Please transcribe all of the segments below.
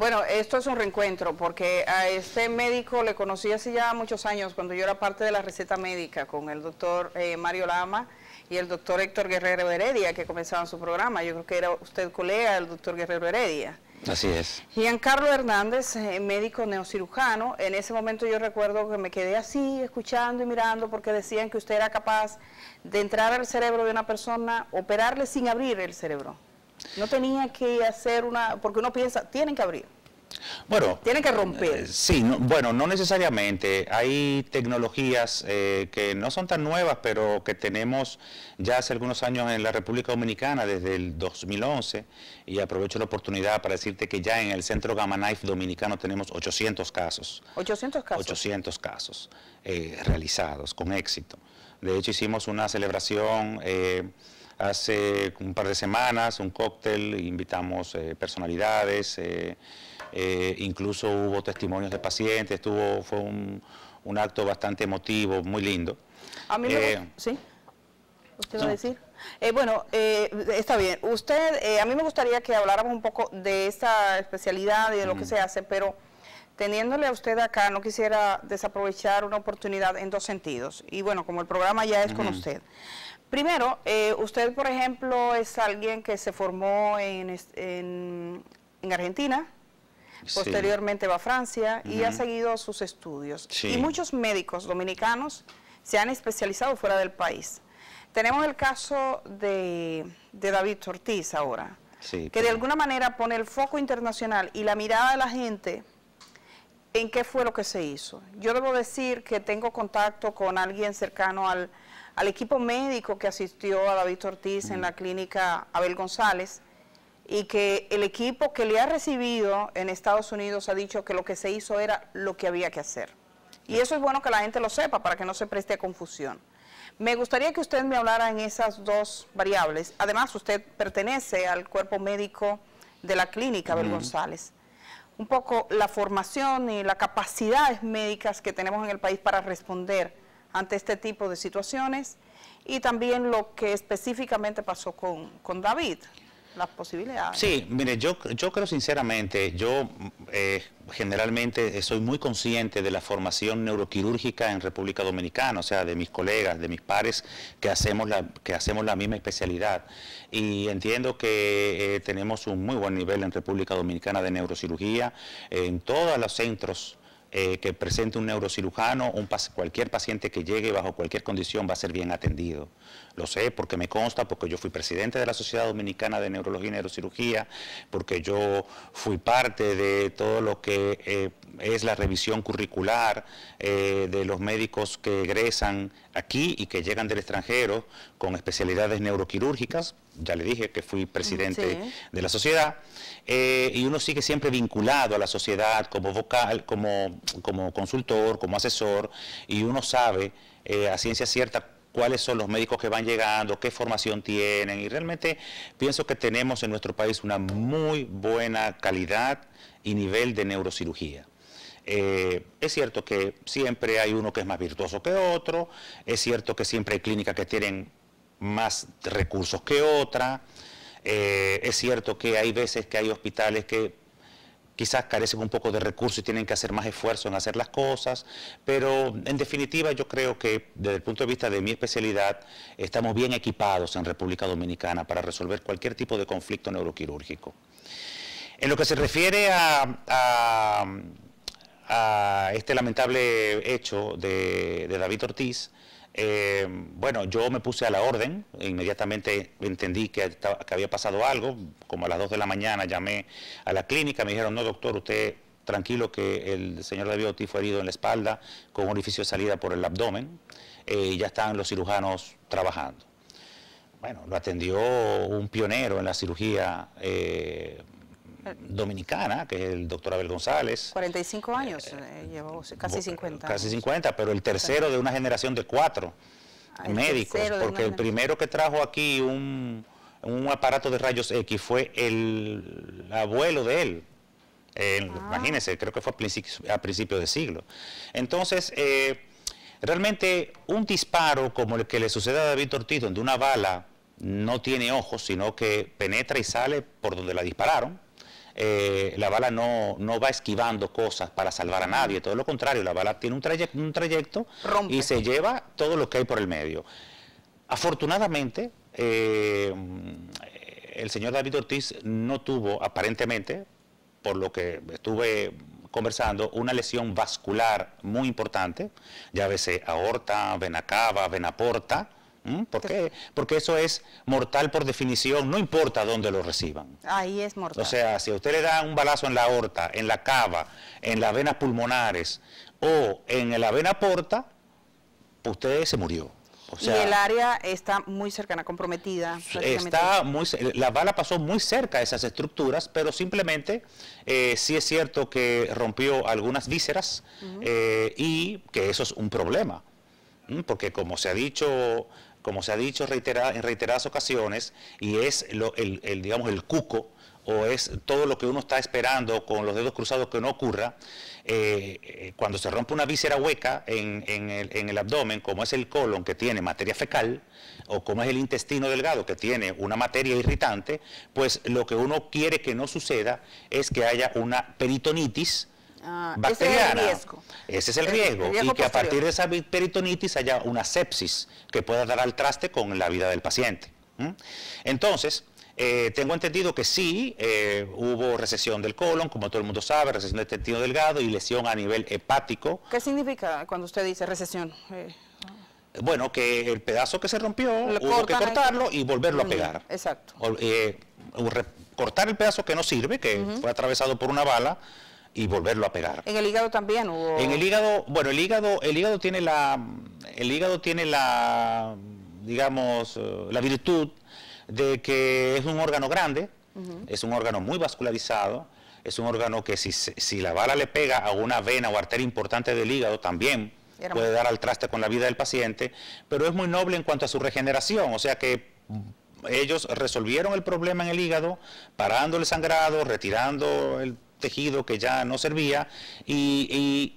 Bueno, esto es un reencuentro porque a este médico le conocí hace ya muchos años cuando yo era parte de la receta médica con el doctor eh, Mario Lama y el doctor Héctor Guerrero Heredia que comenzaban su programa. Yo creo que era usted colega del doctor Guerrero Heredia. Así es. Carlos Hernández, eh, médico neocirujano, en ese momento yo recuerdo que me quedé así, escuchando y mirando, porque decían que usted era capaz de entrar al cerebro de una persona, operarle sin abrir el cerebro. No tenía que hacer una, porque uno piensa, tienen que abrir. Bueno, tiene que romper. Eh, sí, bueno, no necesariamente. Hay tecnologías eh, que no son tan nuevas, pero que tenemos ya hace algunos años en la República Dominicana, desde el 2011, y aprovecho la oportunidad para decirte que ya en el Centro Gamma Knife Dominicano tenemos 800 casos. 800 casos. 800 casos eh, realizados con éxito. De hecho, hicimos una celebración... hace un par de semanas, un cóctel, invitamos personalidades, eh, incluso hubo testimonios de pacientes, estuvo fue un, acto bastante emotivo, muy lindo. A mí me... Eh, ¿Usted va a decir? Eh, bueno, está bien. Usted, a mí me gustaría que habláramos un poco de esta especialidad y de lo que mm. se hace, pero teniéndole a usted acá, no quisiera desaprovechar una oportunidad en dos sentidos. Y bueno, como el programa ya es con usted. Primero, usted, por ejemplo, es alguien que se formó en, en, en Argentina, posteriormente va a Francia y ha seguido sus estudios. Y muchos médicos dominicanos se han especializado fuera del país. Tenemos el caso de, David Ortiz ahora, que de alguna manera pone el foco internacional y la mirada de la gente en qué fue lo que se hizo. Yo debo decir que tengo contacto con alguien cercano al, equipo médico que asistió a David Ortiz en la clínica Abel González, y que el equipo que le ha recibido en Estados Unidos ha dicho que lo que se hizo era lo que había que hacer. Y eso es bueno que la gente lo sepa para que no se preste a confusión. Me gustaría que usted me hablara en esas dos variables. Además, usted pertenece al cuerpo médico de la clínica Abel González. Un poco la formación y las capacidades médicas que tenemos en el país para responder ante este tipo de situaciones y también lo que específicamente pasó con, con David posibilidades. Sí, mire, yo, yo creo sinceramente, yo eh, generalmente soy muy consciente de la formación neuroquirúrgica en República Dominicana, o sea, de mis colegas, de mis pares que hacemos la, que hacemos la misma especialidad. Y entiendo que eh, tenemos un muy buen nivel en República Dominicana de neurocirugía, en todos los centros eh, que presente un neurocirujano, un, cualquier paciente que llegue bajo cualquier condición va a ser bien atendido. Lo sé porque me consta, porque yo fui presidente de la Sociedad Dominicana de Neurología y Neurocirugía, porque yo fui parte de todo lo que eh, es la revisión curricular eh, de los médicos que egresan aquí y que llegan del extranjero con especialidades neuroquirúrgicas. Ya le dije que fui presidente de la sociedad. Eh, y uno sigue siempre vinculado a la sociedad como vocal, como, como consultor, como asesor, y uno sabe a ciencia cierta cuáles son los médicos que van llegando, qué formación tienen y realmente pienso que tenemos en nuestro país una muy buena calidad y nivel de neurocirugía. Eh, es cierto que siempre hay uno que es más virtuoso que otro, es cierto que siempre hay clínicas que tienen más recursos que otra, eh, es cierto que hay veces que hay hospitales que quizás carecen un poco de recursos y tienen que hacer más esfuerzo en hacer las cosas, pero en definitiva yo creo que desde el punto de vista de mi especialidad estamos bien equipados en República Dominicana para resolver cualquier tipo de conflicto neuroquirúrgico. En lo que se refiere a, este lamentable hecho de David Ortiz, eh, bueno, yo me puse a la orden, inmediatamente entendí que, había pasado algo, como a las 2 de la mañana llamé a la clínica, me dijeron, no doctor, usted tranquilo que el señor David fue herido en la espalda con un orificio de salida por el abdomen, eh, y ya están los cirujanos trabajando. Bueno, lo atendió un pionero en la cirugía. Eh, dominicana, que es el doctor Abel González. 45 años, eh, eh, llevó casi 50. Casi 50, pero el tercero de una generación de cuatro ah, médicos, porque el primero que trajo aquí un, aparato de rayos X fue el abuelo de él. Ah. Imagínense, creo que fue a principios principio de siglo. Entonces, eh, realmente un disparo como el que le sucede a David Ortiz, donde una bala no tiene ojos, sino que penetra y sale por donde la dispararon, eh, la bala no, va esquivando cosas para salvar a nadie, todo lo contrario, la bala tiene un, trayecto, y se lleva todo lo que hay por el medio. Afortunadamente, eh, el señor David Ortiz no tuvo, aparentemente, por lo que estuve conversando, una lesión vascular muy importante, ya llámese eh, aorta, venacaba, venaporta, ¿Mm? ¿Por qué? Porque eso es mortal por definición, no importa dónde lo reciban. Ahí es mortal. O sea, si a usted le da un balazo en la aorta, en la cava, en las venas pulmonares o en la vena porta, usted se murió. sea, y el área está muy cercana, comprometida. Está muy, la bala pasó muy cerca de esas estructuras, pero simplemente eh, sí es cierto que rompió algunas vísceras eh, y que eso es un problema. Porque como se ha dicho como se ha dicho en reiteradas ocasiones, y es lo, el, el, digamos, el cuco o es todo lo que uno está esperando con los dedos cruzados que no ocurra, eh, eh, cuando se rompe una víscera hueca en, el, abdomen, como es el colon que tiene materia fecal, o como es el intestino delgado que tiene una materia irritante, pues lo que uno quiere que no suceda es que haya una peritonitis, bacteriana. Ah, ese es el riesgo. y que a partir de esa peritonitis haya una sepsis que pueda dar al traste con la vida del paciente. Entonces, eh, tengo entendido que sí, eh, hubo recesión del colon, como todo el mundo sabe, recesión del intestino delgado y lesión a nivel hepático. ¿Qué significa cuando usted dice recesión? Eh, bueno, que el pedazo que se rompió hubo que cortarlo y volverlo a pegar. Exacto. cortar el pedazo que no sirve, que fue atravesado por una bala, y volverlo a pegar. ¿En el hígado también En el hígado, bueno, el hígado, el hígado tiene la, el hígado tiene la, digamos, eh, la virtud de que es un órgano grande, es un órgano muy vascularizado, es un órgano que si, si la bala le pega a una vena o arteria importante del hígado también puede dar al traste con la vida del paciente, pero es muy noble en cuanto a su regeneración, o sea que mm, ellos resolvieron el problema en el hígado, parando el sangrado, retirando el tejido que ya no servía y,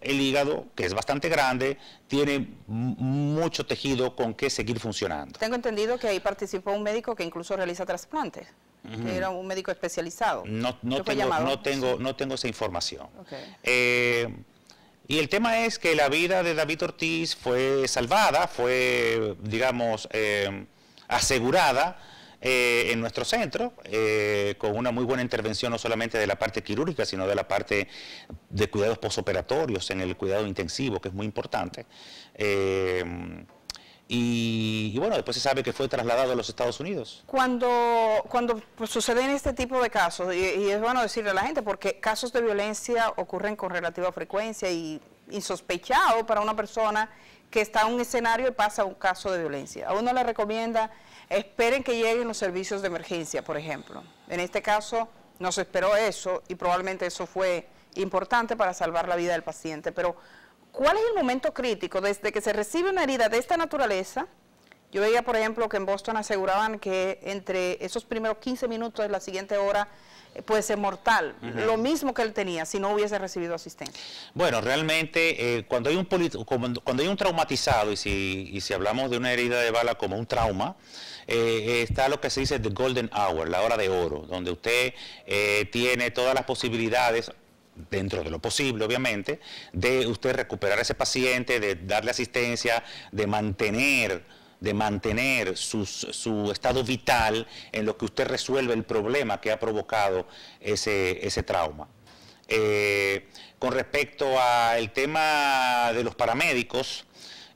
el hígado, que es bastante grande, tiene mucho tejido con que seguir funcionando. Tengo entendido que ahí participó un médico que incluso realiza trasplantes. que era un médico especializado. No, no, tengo, no, tengo, esa información. Eh, y el tema es que la vida de David Ortiz fue salvada, fue, digamos, eh, asegurada eh, en nuestro centro, eh, con una muy buena intervención no solamente de la parte quirúrgica, sino de la parte de cuidados posoperatorios, en el cuidado intensivo, que es muy importante. Eh, y, bueno, después se sabe que fue trasladado a los Estados Unidos. Cuando, cuando suceden este tipo de casos, y, es bueno decirle a la gente, porque casos de violencia ocurren con relativa frecuencia y insospechado para una persona que está en un escenario y pasa un caso de violencia. A uno le recomienda, esperen que lleguen los servicios de emergencia, por ejemplo. En este caso, no se esperó eso y probablemente eso fue importante para salvar la vida del paciente. Pero, ¿cuál es el momento crítico desde que se recibe una herida de esta naturaleza? Yo veía, por ejemplo, que en Boston aseguraban que entre esos primeros 15 minutos de la siguiente hora eh, puede ser mortal. Lo mismo que él tenía si no hubiese recibido asistencia. Bueno, realmente eh, cuando, hay un cuando, hay un traumatizado y si, si hablamos de una herida de bala como un trauma, eh, está lo que se dice the golden hour, la hora de oro, donde usted tiene todas las posibilidades dentro de lo posible, obviamente, de usted recuperar a ese paciente, de darle asistencia, de mantener de mantener su estado vital en lo que usted resuelve el problema que ha provocado ese, ese trauma. Eh, con respecto al tema de los paramédicos,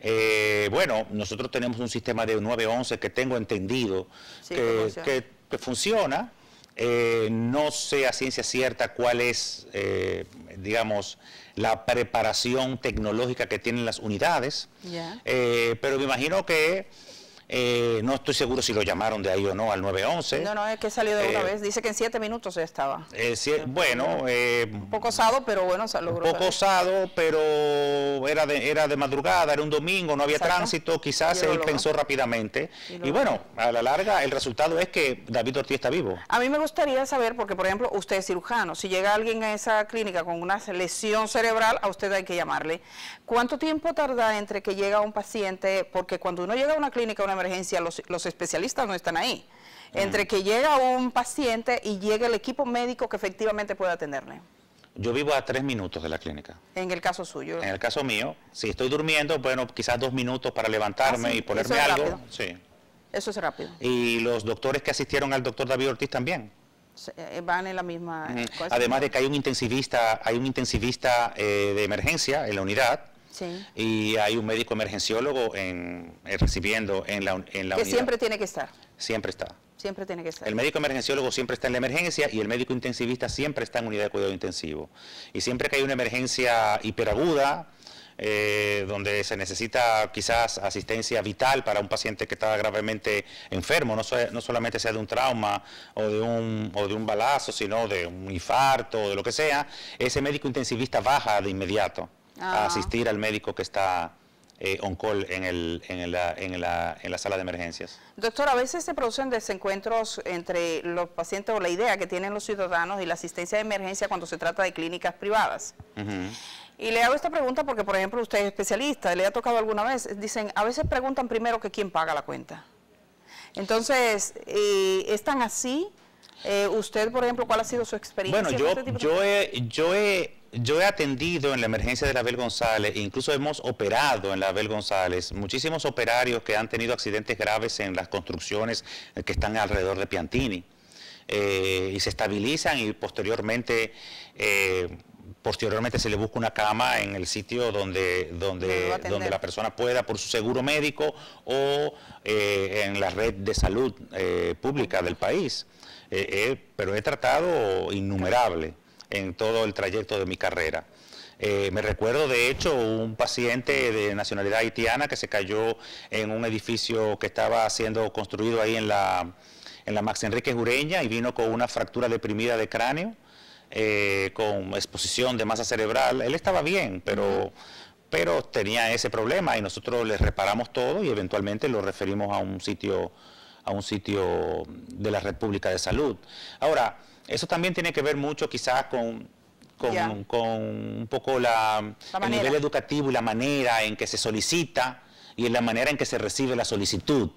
eh, bueno, nosotros tenemos un sistema de 911 que tengo entendido que funciona. Eh, no sé a ciencia cierta cuál es, eh, digamos, la preparación tecnológica que tienen las unidades, eh, pero me imagino que eh, no estoy seguro si lo llamaron de ahí o no al 911. No, no, es que salió de una eh, vez. Dice que en siete minutos estaba. Eh, bueno. poco osado, pero bueno, se logró. poco osado, pero era de, era de madrugada, era un domingo, no había tránsito. Quizás él pensó rápidamente. Y, bueno, a la larga, el resultado es que David Ortiz está vivo. A mí me gustaría saber, porque por ejemplo, usted es cirujano. Si llega alguien a esa clínica con una lesión cerebral, a usted hay que llamarle. ¿Cuánto tiempo tarda entre que llega un paciente? Porque cuando uno llega a una clínica, una emergencia, los, especialistas no están ahí. Mm. Entre que llega un paciente y llega el equipo médico que efectivamente puede atenderle. Yo vivo a tres minutos de la clínica. En el caso suyo. En el caso mío, si estoy durmiendo, bueno, quizás dos minutos para levantarme ah, y ponerme algo. Sí. Eso es rápido. Y los doctores que asistieron al doctor David Ortiz también. Eh, van en la misma. Además de que hay un intensivista, hay un intensivista eh, de emergencia en la unidad y hay un médico emergenciólogo en, eh, recibiendo en la, unidad. Que siempre tiene que estar. Siempre está. Siempre tiene que estar. El médico emergenciólogo siempre está en la emergencia y el médico intensivista siempre está en unidad de cuidado intensivo. Y siempre que hay una emergencia hiperaguda, eh, donde se necesita quizás asistencia vital para un paciente que está gravemente enfermo, no, no solamente sea de un trauma o de un, o de un balazo, sino de un infarto o de lo que sea, ese médico intensivista baja de inmediato a asistir al médico que está eh, on call en, el, en, la, en, en, la, sala de emergencias. Doctor, a veces se producen desencuentros entre los pacientes o la idea que tienen los ciudadanos y la asistencia de emergencia cuando se trata de clínicas privadas. Y le hago esta pregunta porque, por ejemplo, usted es especialista, le ha tocado alguna vez, dicen, a veces preguntan primero que quién paga la cuenta. Entonces, eh, ¿están así? Eh, usted, por ejemplo, ¿cuál ha sido su experiencia? Bueno, yo, este yo he yo he atendido en la emergencia de la Abel González, e incluso hemos operado en la Abel González, muchísimos operarios que han tenido accidentes graves en las construcciones eh, que están alrededor de Piantini. Eh, y se estabilizan y posteriormente eh, posteriormente se le busca una cama en el sitio donde, donde, donde la persona pueda por su seguro médico o en la red de salud pública del país. pero he tratado innumerable en todo el trayecto de mi carrera. Eh, me recuerdo, de hecho, un paciente de nacionalidad haitiana que se cayó en un edificio que estaba siendo construido ahí en la, en la Max Enrique Jureña y vino con una fractura deprimida de cráneo, eh, con exposición de masa cerebral. Él estaba bien, pero, pero tenía ese problema y nosotros le reparamos todo y eventualmente lo referimos a un sitio a un sitio de la República de Salud. Ahora, eso también tiene que ver mucho quizás con con, un poco la, el nivel educativo y la manera en que se solicita y en la manera en que se recibe la solicitud.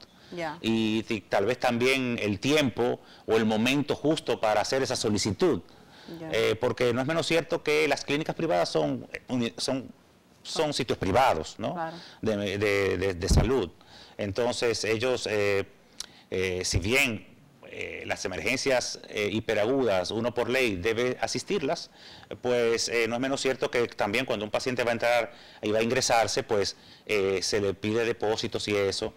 Y, tal vez también el tiempo o el momento justo para hacer esa solicitud. Eh, porque no es menos cierto que las clínicas privadas son, son, son sitios privados ¿no? De, salud. Entonces ellos... Eh, eh, si bien eh, las emergencias eh, hiperagudas, uno por ley debe asistirlas, pues no es menos cierto que también cuando un paciente va a entrar y va a ingresarse, pues se le pide depósitos y eso.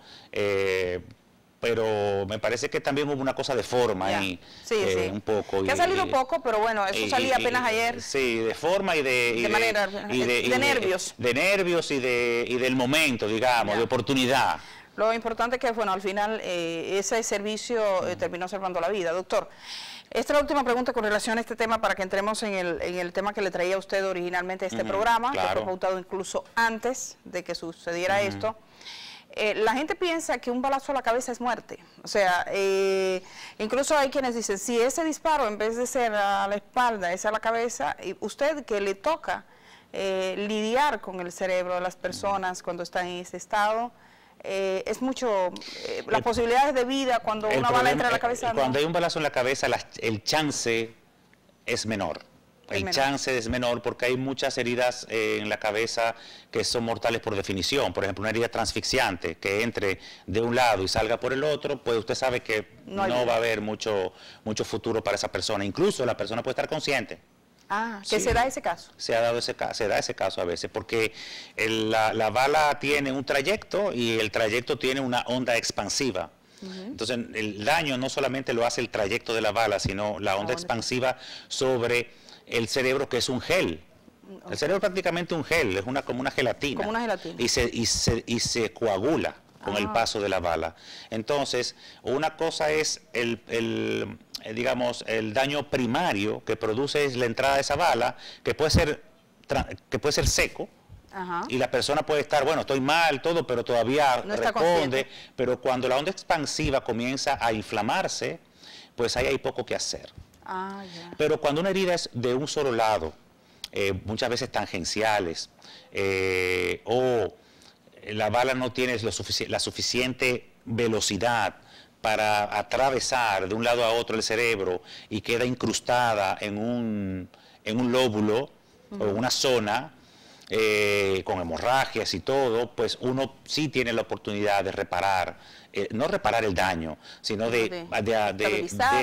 pero me parece que también hubo una cosa de forma y sí, un poco. Que ha salido poco, pero bueno, eso salía apenas ayer. Sí, de forma y de... manera, de, nervios. De, nervios y, de, del momento, digamos, de oportunidad. Lo importante es que, bueno, al final eh, ese servicio eh, terminó salvando la vida. Doctor, esta es la última pregunta con relación a este tema para que entremos en el, en el tema que le traía a usted originalmente a este programa, que fue pautado incluso antes de que sucediera esto. Eh, la gente piensa que un balazo a la cabeza es muerte. O sea, incluso hay quienes dicen, si ese disparo en vez de ser a la espalda, es a la cabeza, y usted que le toca lidiar con el cerebro de las personas cuando están en ese estado, eh, es mucho eh, las posibilidades de vida cuando una bala entra en la eh, cabeza. Cuando hay un balazo en la cabeza, el chance es menor. el chance es menor porque hay muchas heridas en la cabeza que son mortales por definición. Por ejemplo, una herida transfixiante que entre de un lado y salga por el otro, pues usted sabe que no, no va a haber mucho, mucho futuro para esa persona. Incluso la persona puede estar consciente Ah, que se da ese caso. Se ha dado ese caso, da ese caso a veces, porque la, bala tiene un trayecto y el trayecto tiene una onda expansiva. Entonces, el daño no solamente lo hace el trayecto de la bala, sino la onda, expansiva sobre el cerebro, que es un gel. Mm, el cerebro es prácticamente un gel, es una, como una gelatina. Como una gelatina. Y se, y se, y se coagula con el ah. paso de la bala. Entonces, una cosa es el eh, digamos, el daño primario que produce es la entrada de esa bala, que puede ser, que puede ser seco, Y la persona puede estar, bueno, estoy mal, todo, pero todavía responde. Pero cuando la onda expansiva comienza a inflamarse, pues ahí hay poco que hacer. Ah, pero cuando una herida es de un solo lado, eh, muchas veces tangenciales, eh, o la bala no tiene la suficiente velocidad, para atravesar de un lado a otro el cerebro y queda incrustada en un, en un lóbulo o una zona eh, con hemorragias y todo, pues uno sí tiene la oportunidad de reparar, eh, no reparar el daño, sino de,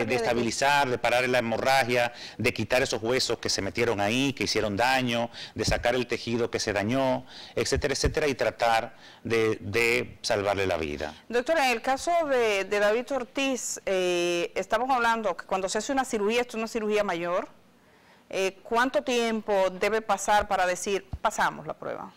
estabilizar, de parar la hemorragia, de quitar esos huesos que se metieron ahí, que hicieron daño, de sacar el tejido que se dañó, etcétera, etcétera, y tratar de, salvarle la vida. Doctora, en el caso de, David Ortiz, eh, estamos hablando que cuando se hace una cirugía, esto es una cirugía mayor, eh, ¿Cuánto tiempo debe pasar para decir pasamos la prueba?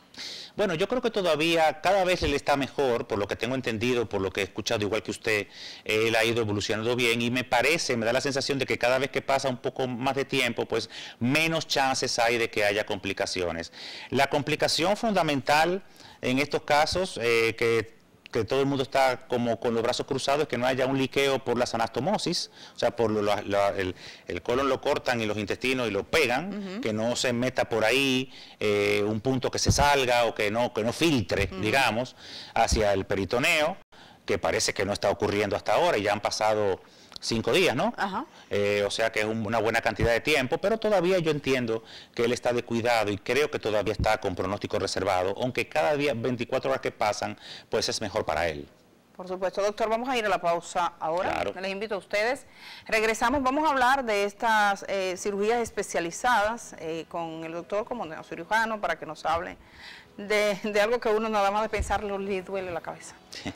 Bueno, yo creo que todavía cada vez él está mejor, por lo que tengo entendido, por lo que he escuchado, igual que usted, él ha ido evolucionando bien y me parece, me da la sensación de que cada vez que pasa un poco más de tiempo, pues menos chances hay de que haya complicaciones. La complicación fundamental en estos casos eh, que que todo el mundo está como con los brazos cruzados, que no haya un liqueo por las anastomosis, o sea, por el, colon lo cortan y los intestinos y lo pegan, que no se meta por ahí eh, un punto que se salga o que no, que no filtre, digamos, hacia el peritoneo, que parece que no está ocurriendo hasta ahora y ya han pasado cinco días, ¿no? Eh, o sea que es una buena cantidad de tiempo, pero todavía yo entiendo que él está de cuidado y creo que todavía está con pronóstico reservado, aunque cada día 24 horas que pasan, pues es mejor para él. Por supuesto, doctor, vamos a ir a la pausa ahora. Claro. Les invito a ustedes. Regresamos, vamos a hablar de estas eh, cirugías especializadas eh, con el doctor como cirujano para que nos hable de, algo que uno nada más de pensarlo le duele la cabeza. Sí.